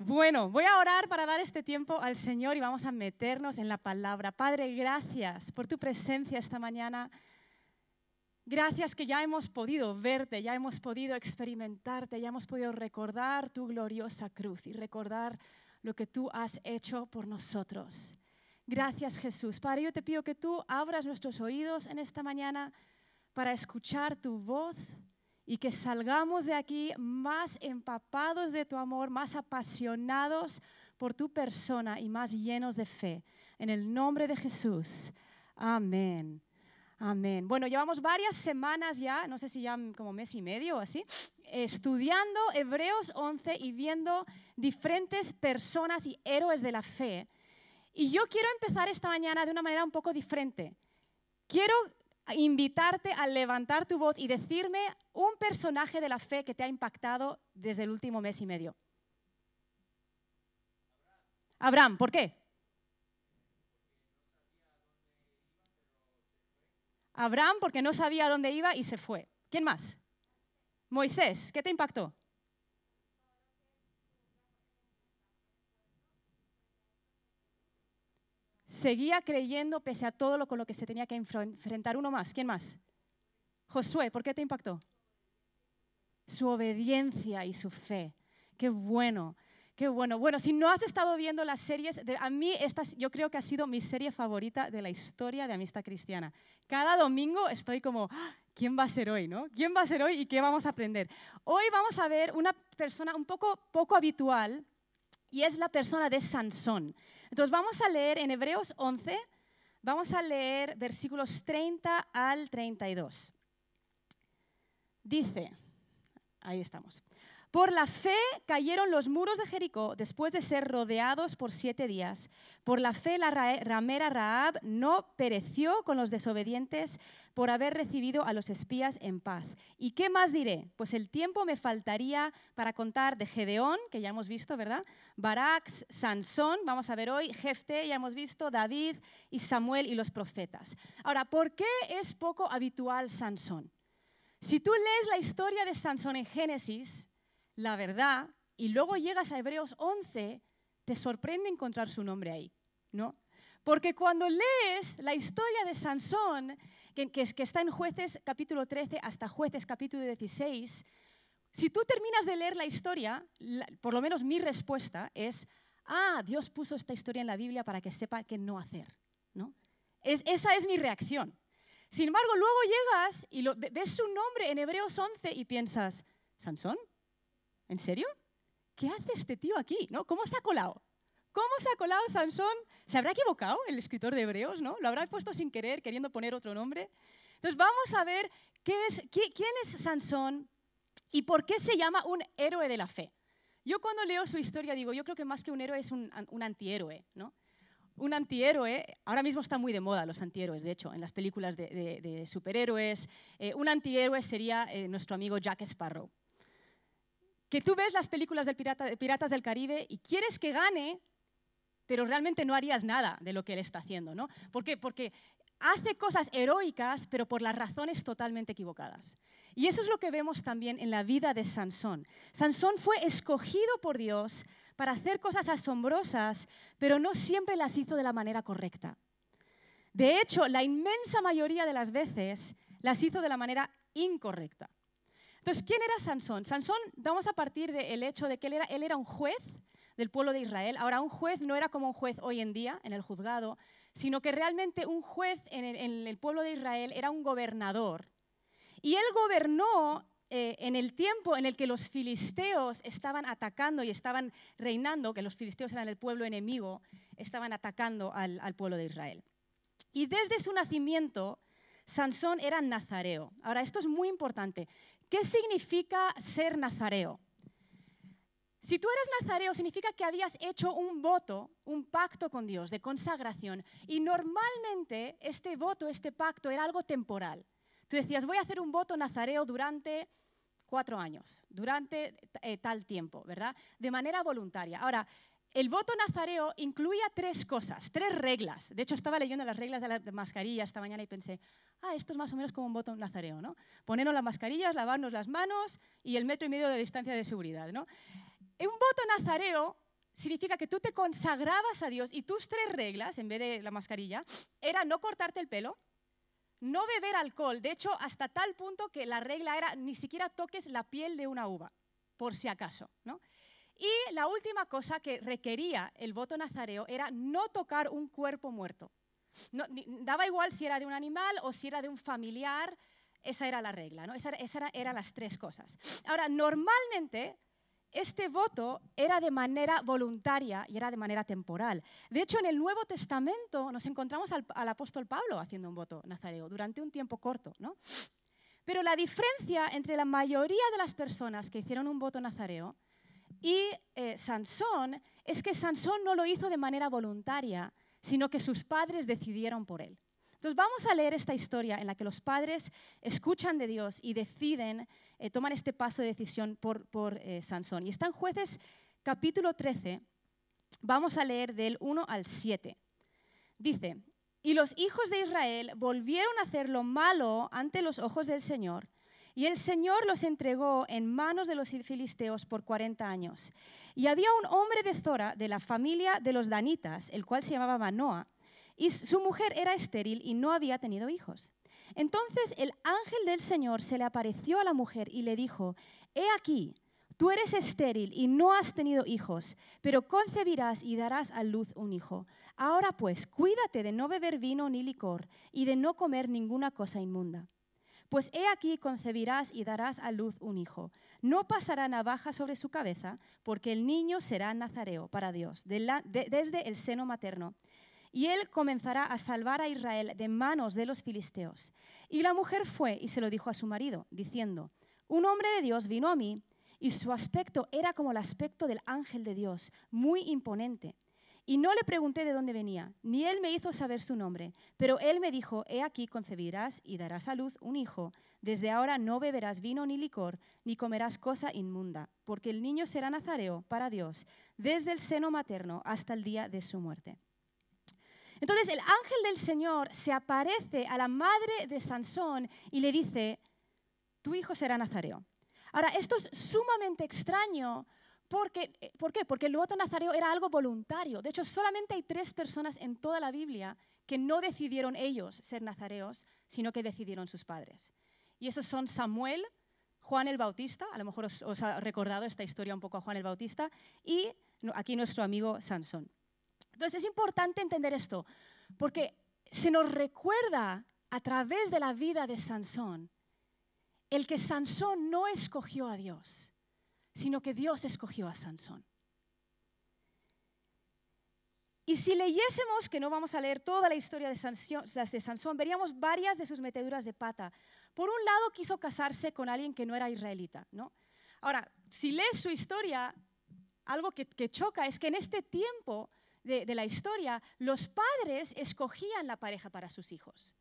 Bueno, voy a orar para dar este tiempo al Señor y vamos a meternos en la palabra. Padre, gracias por tu presencia esta mañana. Gracias que ya hemos podido verte, ya hemos podido experimentarte, ya hemos podido recordar tu gloriosa cruz y recordar lo que tú has hecho por nosotros. Gracias Jesús. Padre, yo te pido que tú abras nuestros oídos en esta mañana para escuchar tu voz y que salgamos de aquí más empapados de tu amor, más apasionados por tu persona y más llenos de fe. En el nombre de Jesús. Amén. Amén. Bueno, llevamos varias semanas ya, no sé si ya como mes y medio o así, estudiando Hebreos 11 y viendo diferentes personas y héroes de la fe. Y yo quiero empezar esta mañana de una manera un poco diferente. Quiero invitarte a levantar tu voz y decirme un personaje de la fe que te ha impactado desde el último mes y medio. Abraham, ¿por qué? Abraham porque no sabía dónde iba y se fue. ¿Quién más? Moisés, ¿qué te impactó? seguía creyendo pese a todo lo con lo que se tenía que enfrentar. Uno más, ¿quién más? Josué, ¿por qué te impactó? Su obediencia y su fe. Qué bueno, qué bueno. Bueno, si no has estado viendo las series, de, a mí esta, yo creo que ha sido mi serie favorita de la historia de Amistad Cristiana. Cada domingo estoy como, ¡ah! ¿quién va a ser hoy, no? ¿Quién va a ser hoy y qué vamos a aprender? Hoy vamos a ver una persona un poco poco habitual y es la persona de Sansón. Entonces vamos a leer en Hebreos 11, vamos a leer versículos 30 al 32. Dice, ahí estamos. Por la fe cayeron los muros de Jericó después de ser rodeados por siete días. Por la fe la ramera Raab no pereció con los desobedientes por haber recibido a los espías en paz. ¿Y qué más diré? Pues el tiempo me faltaría para contar de Gedeón, que ya hemos visto, ¿verdad? Barax, Sansón, vamos a ver hoy, Jefte, ya hemos visto, David y Samuel y los profetas. Ahora, ¿por qué es poco habitual Sansón? Si tú lees la historia de Sansón en Génesis, la verdad, y luego llegas a Hebreos 11, te sorprende encontrar su nombre ahí, ¿no? Porque cuando lees la historia de Sansón, que, que, está en jueces capítulo 13 hasta jueces capítulo 16, si tú terminas de leer la historia, por lo menos mi respuesta es, ah, Dios puso esta historia en la Biblia para que sepa qué no hacer, ¿no? esa es mi reacción. Sin embargo, luego llegas y lo, ves su nombre en Hebreos 11 y piensas, ¿Sansón? ¿En serio? ¿Qué hace este tío aquí? ¿No? ¿Cómo se ha colado? ¿Cómo se ha colado Sansón? ¿Se habrá equivocado el escritor de Hebreos? ¿no? ¿Lo habrá puesto sin querer, queriendo poner otro nombre? Entonces vamos a ver qué es, quién es Sansón y por qué se llama un héroe de la fe. Yo cuando leo su historia digo, yo creo que más que un héroe es un, antihéroe, ¿no? un antihéroe, ahora mismo están muy de moda los antihéroes, de hecho, en las películas de, superhéroes, eh, un antihéroe sería eh, nuestro amigo Jack Sparrow, que tú ves las películas de Piratas del Caribe y quieres que gane, pero realmente no harías nada de lo que él está haciendo, ¿no? ¿Por qué? Porque hace cosas heroicas, pero por las razones totalmente equivocadas. Y eso es lo que vemos también en la vida de Sansón. Sansón fue escogido por Dios para hacer cosas asombrosas, pero no siempre las hizo de la manera correcta. De hecho, la inmensa mayoría de las veces las hizo de la manera incorrecta. Entonces, ¿quién era Sansón? Sansón, vamos a partir del hecho de que él era, él era un juez del pueblo de Israel. Ahora, un juez no era como un juez hoy en día en el juzgado, sino que realmente un juez en el, pueblo de Israel era un gobernador. Y él gobernó eh, en el tiempo en el que los filisteos estaban atacando y estaban reinando, que los filisteos eran el pueblo enemigo, estaban atacando al, al pueblo de Israel. Y desde su nacimiento, Sansón era nazareo. Ahora, esto es muy importante. ¿Qué significa ser nazareo? Si tú eres nazareo, significa que habías hecho un voto, un pacto con Dios de consagración. Y normalmente este voto, este pacto era algo temporal. Tú decías, voy a hacer un voto nazareo durante cuatro años, durante eh, tal tiempo, ¿verdad? De manera voluntaria. Ahora, el voto nazareo incluía tres cosas, tres reglas. De hecho, estaba leyendo las reglas de la mascarilla esta mañana y pensé, ah, esto es más o menos como un voto nazareo, ¿no? Ponernos las mascarillas, lavarnos las manos y el metro y medio de distancia de seguridad, ¿no? Un voto nazareo significa que tú te consagrabas a Dios y tus tres reglas, en vez de la mascarilla, era no cortarte el pelo, no beber alcohol, de hecho, hasta tal punto que la regla era ni siquiera toques la piel de una uva, por si acaso, ¿no? Y la última cosa que requería el voto nazareo era no tocar un cuerpo muerto. daba igual si era de un animal o si era de un familiar, esa era la regla, esas esa eran las tres cosas. Ahora, normalmente este voto era de manera voluntaria y era de manera temporal. De hecho, en el Nuevo Testamento nos encontramos al, apóstol Pablo haciendo un voto nazareo durante un tiempo corto. Pero la diferencia entre la mayoría de las personas que hicieron un voto nazareo y eh, Sansón es que Sansón no lo hizo de manera voluntaria, sino que sus padres decidieron por él. Entonces vamos a leer esta historia en la que los padres escuchan de Dios y deciden, eh, toman este paso de decisión por, eh, Sansón. Y está en jueces capítulo 13, vamos a leer del 1 al 7. Dice, y los hijos de Israel volvieron a hacer lo malo ante los ojos del Señor y el Señor los entregó en manos de los filisteos por 40 años. Y había un hombre de Zora, de la familia de los danitas, el cual se llamaba Manoah, y su mujer era estéril y no había tenido hijos. Entonces el ángel del Señor se le apareció a la mujer y le dijo, He aquí, tú eres estéril y no has tenido hijos, pero concebirás y darás a luz un hijo. Ahora pues, cuídate de no beber vino ni licor y de no comer ninguna cosa inmunda. Pues he aquí concebirás y darás a luz un hijo. No pasará navaja sobre su cabeza, porque el niño será nazareo para Dios, desde el seno materno. Y él comenzará a salvar a Israel de manos de los filisteos. Y la mujer fue y se lo dijo a su marido, diciendo, un hombre de Dios vino a mí, y su aspecto era como el aspecto del ángel de Dios, muy imponente. Y no le pregunté de dónde venía, ni él me hizo saber su nombre, pero él me dijo, he aquí concebirás y darás a luz un hijo. Desde ahora no beberás vino ni licor, ni comerás cosa inmunda, porque el niño será nazareo para Dios, desde el seno materno hasta el día de su muerte. Entonces el ángel del Señor se aparece a la madre de Sansón y le dice, tu hijo será nazareo. Ahora, esto es sumamente extraño eh, ¿Por qué? Porque el voto nazareo era algo voluntario. De hecho, solamente hay tres personas en toda la Biblia que no decidieron ellos ser nazareos, sino que decidieron sus padres. Y esos son Samuel, Juan el Bautista, a lo mejor os, os ha recordado esta historia un poco a Juan el Bautista, y aquí nuestro amigo Sansón. Entonces es importante entender esto, porque se nos recuerda a través de la vida de Sansón el que Sansón no escogió a Dios sino que Dios escogió a Sansón. Y si leyésemos, que no vamos a leer toda la historia de Sansón, veríamos varias de sus meteduras de pata. Por un lado, quiso casarse con alguien que no era israelita. ¿no? Ahora, si lees su historia, algo que, choca es que en este tiempo de la historia, los padres escogían la pareja para sus hijos.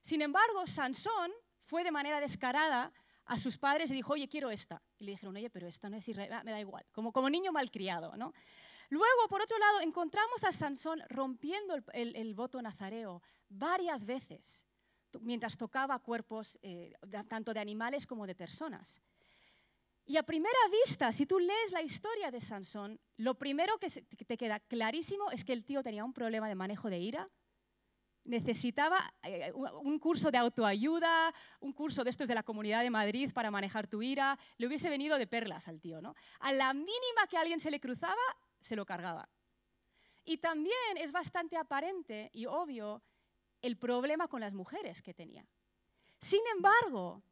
Sin embargo, Sansón fue de manera descarada a sus padres y dijo, oye, quiero esta. Y le dijeron, oye, pero esta no es Israel, ah, me da igual, como, como niño malcriado, ¿no? Luego, por otro lado, encontramos a Sansón rompiendo el, voto nazareo varias veces, mientras tocaba cuerpos eh, tanto de animales como de personas. Y a primera vista, si tú lees la historia de Sansón, lo primero que te queda clarísimo es que el tío tenía un problema de manejo de ira, necesitaba eh, un curso de autoayuda, un curso de estos de la Comunidad de Madrid para manejar tu ira, le hubiese venido de perlas al tío, ¿no? A la mínima que alguien se le cruzaba, se lo cargaba. Y también es bastante aparente y obvio el problema con las mujeres que tenía. Sin embargo,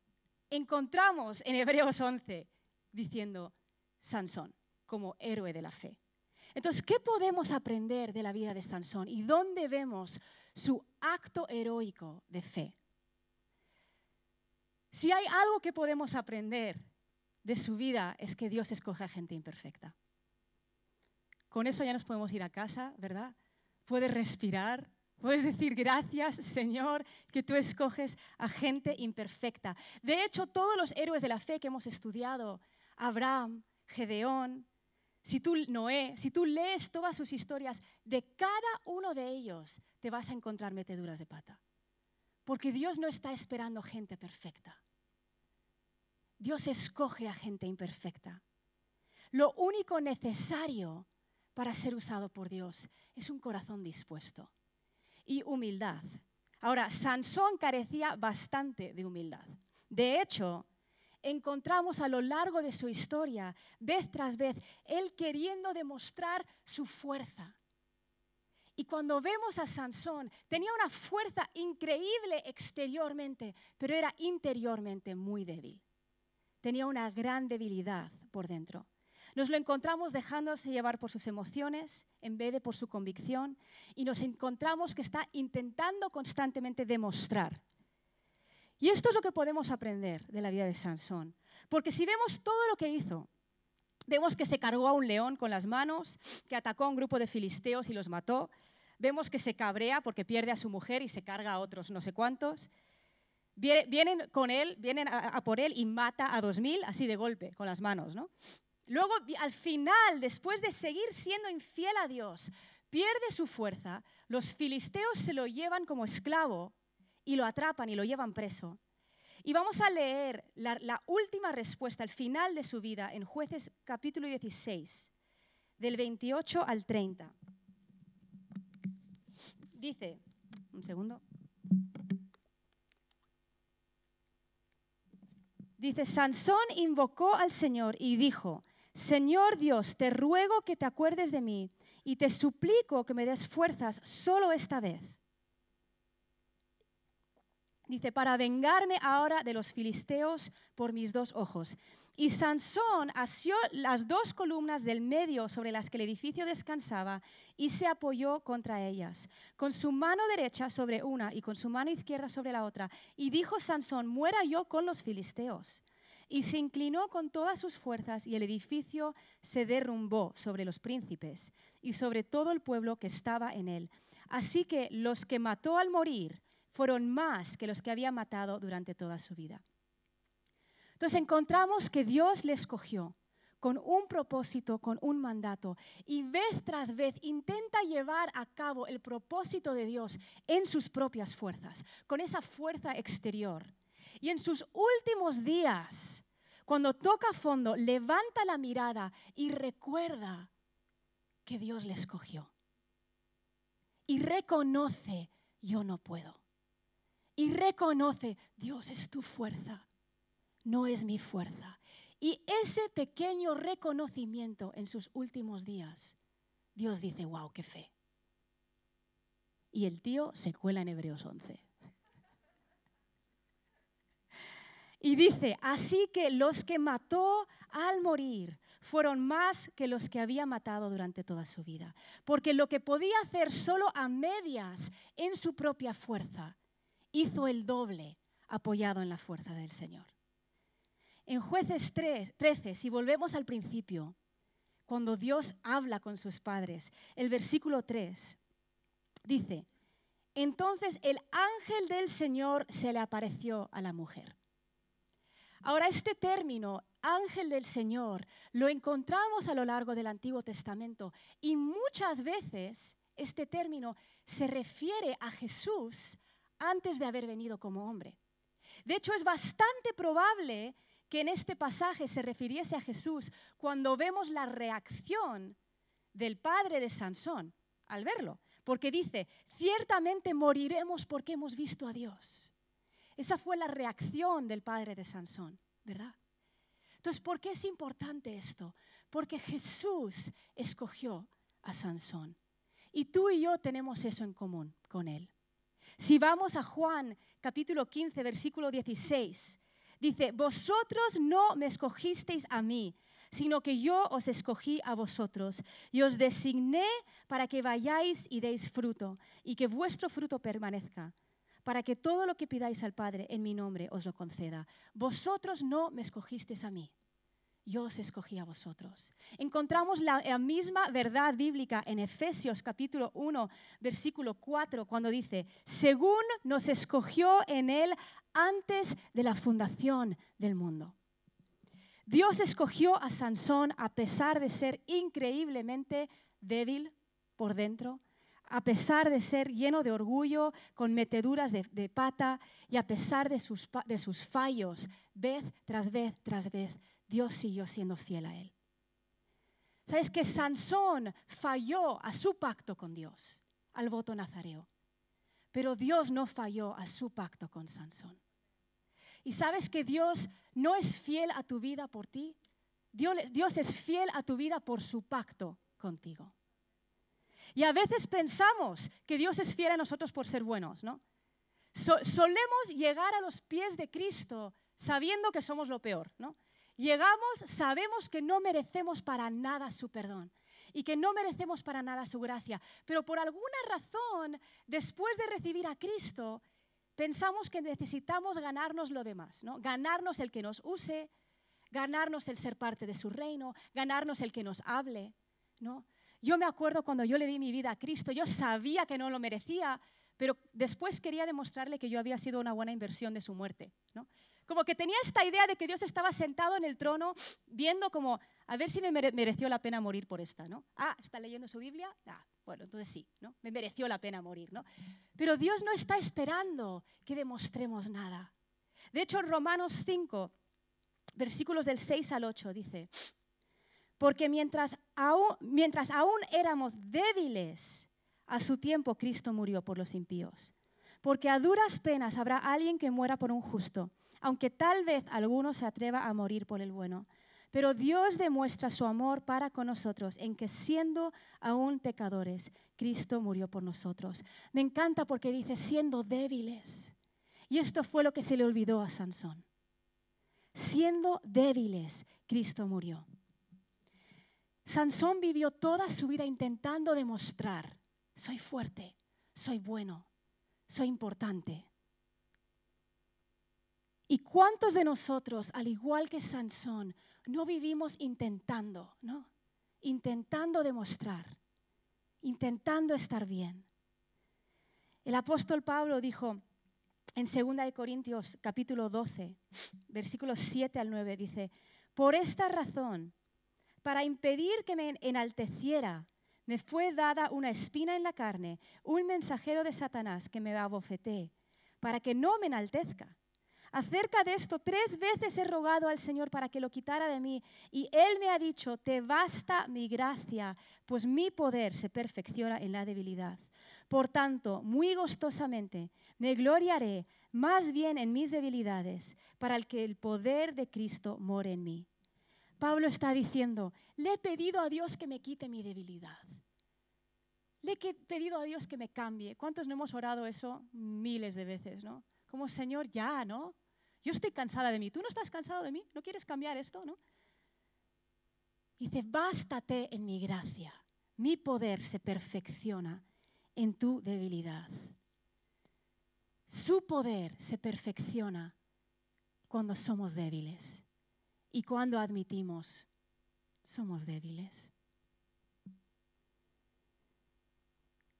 encontramos en Hebreos 11 diciendo Sansón como héroe de la fe. Entonces, ¿qué podemos aprender de la vida de Sansón y dónde vemos su acto heroico de fe? Si hay algo que podemos aprender de su vida es que Dios escoge a gente imperfecta. Con eso ya nos podemos ir a casa, ¿verdad? Puedes respirar, puedes decir gracias, Señor, que tú escoges a gente imperfecta. De hecho, todos los héroes de la fe que hemos estudiado, Abraham, Gedeón, si tú, Noé, si tú lees todas sus historias, de cada uno de ellos te vas a encontrar meteduras de pata. Porque Dios no está esperando gente perfecta. Dios escoge a gente imperfecta. Lo único necesario para ser usado por Dios es un corazón dispuesto y humildad. Ahora, Sansón carecía bastante de humildad. De hecho, encontramos a lo largo de su historia, vez tras vez, él queriendo demostrar su fuerza. Y cuando vemos a Sansón, tenía una fuerza increíble exteriormente, pero era interiormente muy débil. Tenía una gran debilidad por dentro. Nos lo encontramos dejándose llevar por sus emociones en vez de por su convicción y nos encontramos que está intentando constantemente demostrar y esto es lo que podemos aprender de la vida de Sansón. Porque si vemos todo lo que hizo, vemos que se cargó a un león con las manos, que atacó a un grupo de filisteos y los mató, vemos que se cabrea porque pierde a su mujer y se carga a otros no sé cuántos, vienen con él, vienen a, por él y mata a dos mil así de golpe, con las manos, ¿no? Luego, al final, después de seguir siendo infiel a Dios, pierde su fuerza, los filisteos se lo llevan como esclavo y lo atrapan y lo llevan preso. Y vamos a leer la, última respuesta, el final de su vida, en jueces capítulo 16, del 28 al 30. Dice, un segundo. Dice, Sansón invocó al Señor y dijo, Señor Dios, te ruego que te acuerdes de mí y te suplico que me des fuerzas solo esta vez dice, para vengarme ahora de los filisteos por mis dos ojos. Y Sansón asió las dos columnas del medio sobre las que el edificio descansaba y se apoyó contra ellas, con su mano derecha sobre una y con su mano izquierda sobre la otra. Y dijo Sansón, muera yo con los filisteos. Y se inclinó con todas sus fuerzas y el edificio se derrumbó sobre los príncipes y sobre todo el pueblo que estaba en él. Así que los que mató al morir, fueron más que los que había matado durante toda su vida. Entonces encontramos que Dios le escogió con un propósito, con un mandato, y vez tras vez intenta llevar a cabo el propósito de Dios en sus propias fuerzas, con esa fuerza exterior. Y en sus últimos días, cuando toca fondo, levanta la mirada y recuerda que Dios le escogió. Y reconoce, yo no puedo y reconoce, Dios es tu fuerza, no es mi fuerza. Y ese pequeño reconocimiento en sus últimos días, Dios dice, wow, qué fe. Y el tío se cuela en Hebreos 11. Y dice, así que los que mató al morir fueron más que los que había matado durante toda su vida, porque lo que podía hacer solo a medias en su propia fuerza, hizo el doble apoyado en la fuerza del Señor. En jueces 13, si volvemos al principio, cuando Dios habla con sus padres, el versículo 3 dice, entonces el ángel del Señor se le apareció a la mujer. Ahora, este término, ángel del Señor, lo encontramos a lo largo del Antiguo Testamento y muchas veces este término se refiere a Jesús antes de haber venido como hombre. De hecho, es bastante probable que en este pasaje se refiriese a Jesús cuando vemos la reacción del padre de Sansón al verlo, porque dice, ciertamente moriremos porque hemos visto a Dios. Esa fue la reacción del padre de Sansón, ¿verdad? Entonces, ¿por qué es importante esto? Porque Jesús escogió a Sansón. Y tú y yo tenemos eso en común con él. Si vamos a Juan capítulo 15, versículo 16, dice, vosotros no me escogisteis a mí, sino que yo os escogí a vosotros y os designé para que vayáis y deis fruto y que vuestro fruto permanezca, para que todo lo que pidáis al Padre en mi nombre os lo conceda. Vosotros no me escogisteis a mí. Dios os a vosotros. Encontramos la, misma verdad bíblica en Efesios capítulo 1, versículo 4, cuando dice, según nos escogió en él antes de la fundación del mundo. Dios escogió a Sansón a pesar de ser increíblemente débil por dentro, a pesar de ser lleno de orgullo, con meteduras de, pata y a pesar de sus fallos, vez tras vez tras vez Dios siguió siendo fiel a él. ¿Sabes que Sansón falló a su pacto con Dios, al voto nazareo? Pero Dios no falló a su pacto con Sansón. ¿Y sabes que Dios no es fiel a tu vida por ti? Dios, es fiel a tu vida por su pacto contigo. Y a veces pensamos que Dios es fiel a nosotros por ser buenos, ¿no? solemos llegar a los pies de Cristo sabiendo que somos lo peor, ¿no? Llegamos, sabemos que no merecemos para nada su perdón y que no merecemos para nada su gracia, pero por alguna razón, después de recibir a Cristo, pensamos que necesitamos ganarnos lo demás, ¿no? Ganarnos el que nos use, ganarnos el ser parte de su reino, ganarnos el que nos hable, ¿no? Yo me acuerdo cuando yo le di mi vida a Cristo, yo sabía que no lo merecía, pero después quería demostrarle que yo había sido una buena inversión de su muerte, ¿no? como que tenía esta idea de que Dios estaba sentado en el trono viendo como, a ver si me mereció la pena morir por esta, ¿no? Ah, ¿está leyendo su Biblia? Ah, bueno, entonces sí, ¿no? Me mereció la pena morir, ¿no? Pero Dios no está esperando que demostremos nada. De hecho, en Romanos 5, versículos del 6 al 8 dice, porque mientras mientras aún éramos débiles, a su tiempo Cristo murió por los impíos. Porque a duras penas habrá alguien que muera por un justo aunque tal vez alguno se atreva a morir por el bueno. Pero Dios demuestra su amor para con nosotros en que siendo aún pecadores, Cristo murió por nosotros. Me encanta porque dice siendo débiles. Y esto fue lo que se le olvidó a Sansón. Siendo débiles, Cristo murió. Sansón vivió toda su vida intentando demostrar, soy fuerte, soy bueno, soy importante. ¿Y cuántos de nosotros, al igual que Sansón, no vivimos intentando, no? Intentando demostrar, intentando estar bien. El apóstol Pablo dijo en 2 Corintios capítulo 12, versículos 7 al 9, dice, por esta razón, para impedir que me enalteciera, me fue dada una espina en la carne, un mensajero de Satanás que me abofeté, para que no me enaltezca. Acerca de esto, tres veces he rogado al Señor para que lo quitara de mí y Él me ha dicho, te basta mi gracia, pues mi poder se perfecciona en la debilidad. Por tanto, muy gustosamente me gloriaré más bien en mis debilidades, para el que el poder de Cristo more en mí. Pablo está diciendo, le he pedido a Dios que me quite mi debilidad. Le he pedido a Dios que me cambie. ¿Cuántos no hemos orado eso miles de veces, no? como Señor, ya, ¿no? Yo estoy cansada de mí, tú no estás cansado de mí, no quieres cambiar esto, ¿no? dice, bástate en mi gracia, mi poder se perfecciona en tu debilidad. Su poder se perfecciona cuando somos débiles y cuando admitimos somos débiles.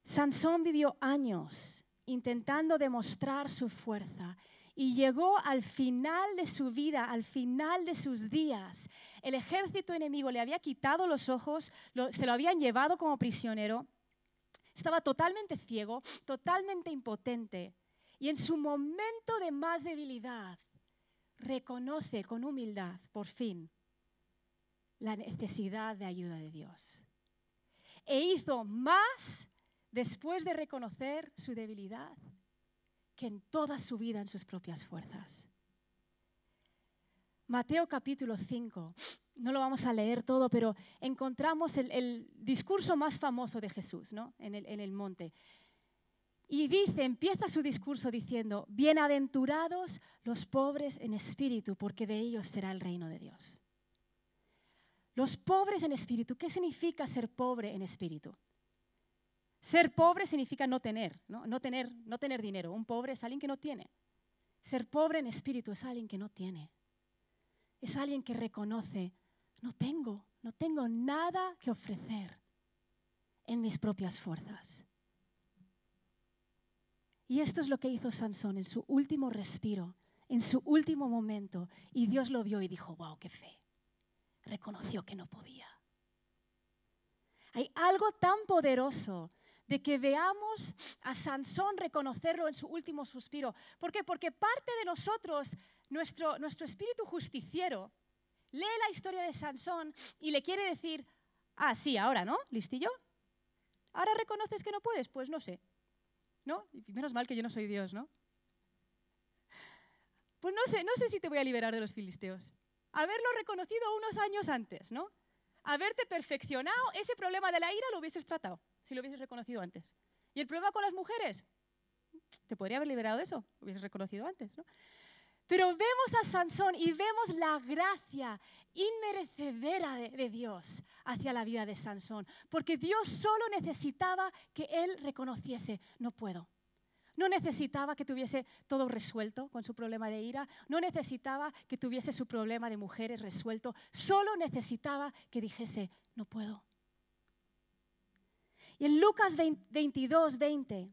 Sansón vivió años intentando demostrar su fuerza. Y llegó al final de su vida, al final de sus días. El ejército enemigo le había quitado los ojos, se lo habían llevado como prisionero. Estaba totalmente ciego, totalmente impotente. Y en su momento de más debilidad, reconoce con humildad, por fin, la necesidad de ayuda de Dios. E hizo más después de reconocer su debilidad, que en toda su vida en sus propias fuerzas. Mateo capítulo 5, no lo vamos a leer todo, pero encontramos el, discurso más famoso de Jesús ¿no? en el monte. Y dice, empieza su discurso diciendo, bienaventurados los pobres en espíritu, porque de ellos será el reino de Dios. Los pobres en espíritu, ¿qué significa ser pobre en espíritu? Ser pobre significa no tener, ¿no? tener, no tener dinero. Un pobre es alguien que no tiene. Ser pobre en espíritu es alguien que no tiene. Es alguien que reconoce, no tengo, no tengo nada que ofrecer en mis propias fuerzas. Y esto es lo que hizo Sansón en su último respiro, en su último momento. Y Dios lo vio y dijo, wow, qué fe. Reconoció que no podía. Hay algo tan poderoso de que veamos a Sansón reconocerlo en su último suspiro. ¿Por qué? Porque parte de nosotros, nuestro, espíritu justiciero, lee la historia de Sansón y le quiere decir, ah, sí, ahora, ¿no? ¿Listillo? ¿Ahora reconoces que no puedes? Pues no sé. ¿No? Y menos mal que yo no soy Dios, ¿no? Pues no sé, no sé si te voy a liberar de los filisteos. Haberlo reconocido unos años antes, ¿no? Haberte perfeccionado, ese problema de la ira lo hubieses tratado si lo hubieses reconocido antes. ¿Y el problema con las mujeres? Te podría haber liberado de eso, lo hubieses reconocido antes, ¿no? Pero vemos a Sansón y vemos la gracia inmerecedera de, Dios hacia la vida de Sansón, porque Dios solo necesitaba que él reconociese, no puedo. No necesitaba que tuviese todo resuelto con su problema de ira, no necesitaba que tuviese su problema de mujeres resuelto, solo necesitaba que dijese, no puedo. Y en Lucas 22, 20,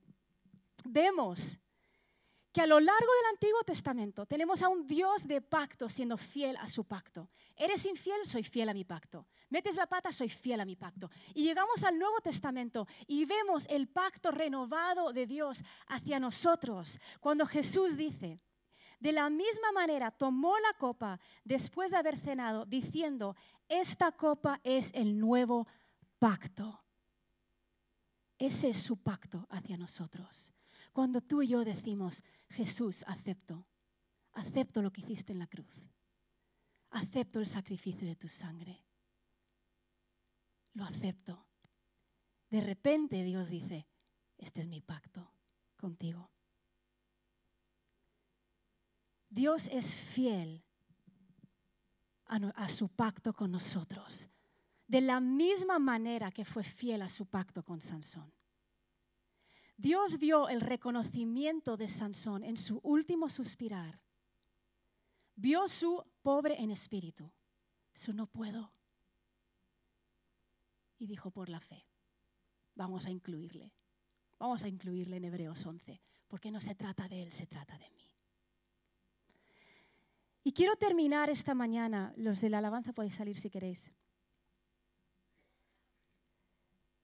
vemos que a lo largo del Antiguo Testamento tenemos a un Dios de pacto siendo fiel a su pacto. Eres infiel, soy fiel a mi pacto. Metes la pata, soy fiel a mi pacto. Y llegamos al Nuevo Testamento y vemos el pacto renovado de Dios hacia nosotros cuando Jesús dice, de la misma manera tomó la copa después de haber cenado, diciendo, esta copa es el nuevo pacto ese es su pacto hacia nosotros. Cuando tú y yo decimos, Jesús, acepto, acepto lo que hiciste en la cruz, acepto el sacrificio de tu sangre, lo acepto. De repente Dios dice, este es mi pacto contigo. Dios es fiel a, su pacto con nosotros de la misma manera que fue fiel a su pacto con Sansón. Dios vio el reconocimiento de Sansón en su último suspirar. Vio su pobre en espíritu, su no puedo. Y dijo por la fe, vamos a incluirle. Vamos a incluirle en Hebreos 11, porque no se trata de él, se trata de mí. Y quiero terminar esta mañana, los de la alabanza podéis salir si queréis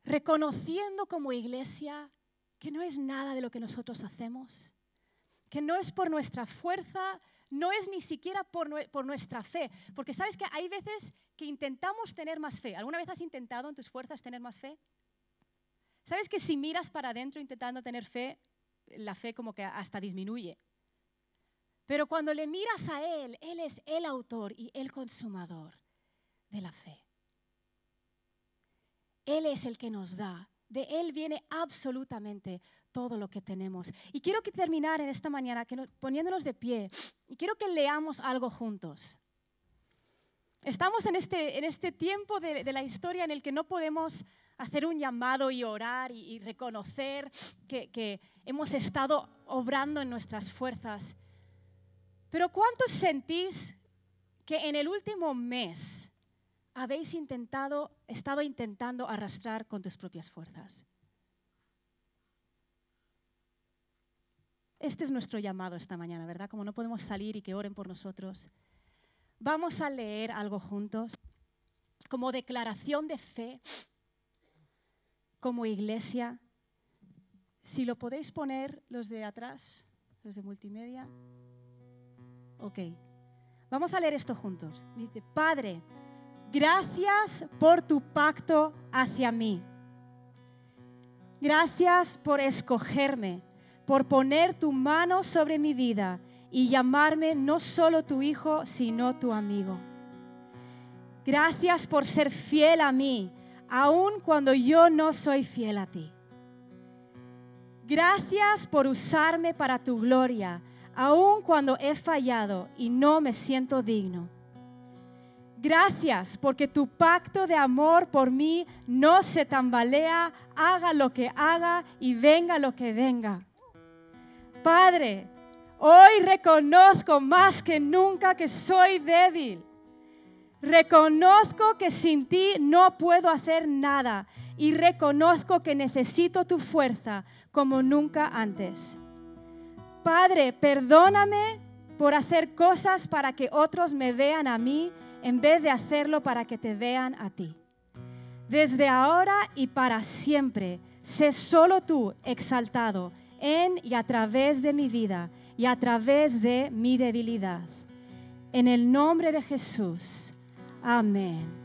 reconociendo como iglesia que no es nada de lo que nosotros hacemos, que no es por nuestra fuerza, no es ni siquiera por, nuestra fe, porque sabes que hay veces que intentamos tener más fe. ¿Alguna vez has intentado en tus fuerzas tener más fe? ¿Sabes que si miras para adentro intentando tener fe, la fe como que hasta disminuye? Pero cuando le miras a Él, Él es el autor y el consumador de la fe. Él es el que nos da. De Él viene absolutamente todo lo que tenemos. Y quiero que terminar en esta mañana poniéndonos de pie y quiero que leamos algo juntos. Estamos en este, este tiempo de, la historia en el que no podemos hacer un llamado y orar y, reconocer que, que, hemos estado obrando en nuestras fuerzas. Pero ¿cuántos sentís que en el último mes habéis intentado, estado intentando arrastrar con tus propias fuerzas. Este es nuestro llamado esta mañana, ¿verdad? Como no podemos salir y que oren por nosotros. Vamos a leer algo juntos, como declaración de fe, como iglesia. Si lo podéis poner los de atrás, los de multimedia. Ok. Vamos a leer esto juntos. Dice, Padre, gracias por tu pacto hacia mí. Gracias por escogerme, por poner tu mano sobre mi vida y llamarme no solo tu hijo, sino tu amigo. Gracias por ser fiel a mí, aun cuando yo no soy fiel a ti. Gracias por usarme para tu gloria, aun cuando he fallado y no me siento digno. Gracias porque tu pacto de amor por mí no se tambalea, haga lo que haga y venga lo que venga. Padre, hoy reconozco más que nunca que soy débil. Reconozco que sin ti no puedo hacer nada y reconozco que necesito tu fuerza como nunca antes. Padre, perdóname por hacer cosas para que otros me vean a mí en vez de hacerlo para que te vean a ti. Desde ahora y para siempre, sé solo tú exaltado en y a través de mi vida y a través de mi debilidad. En el nombre de Jesús. Amén.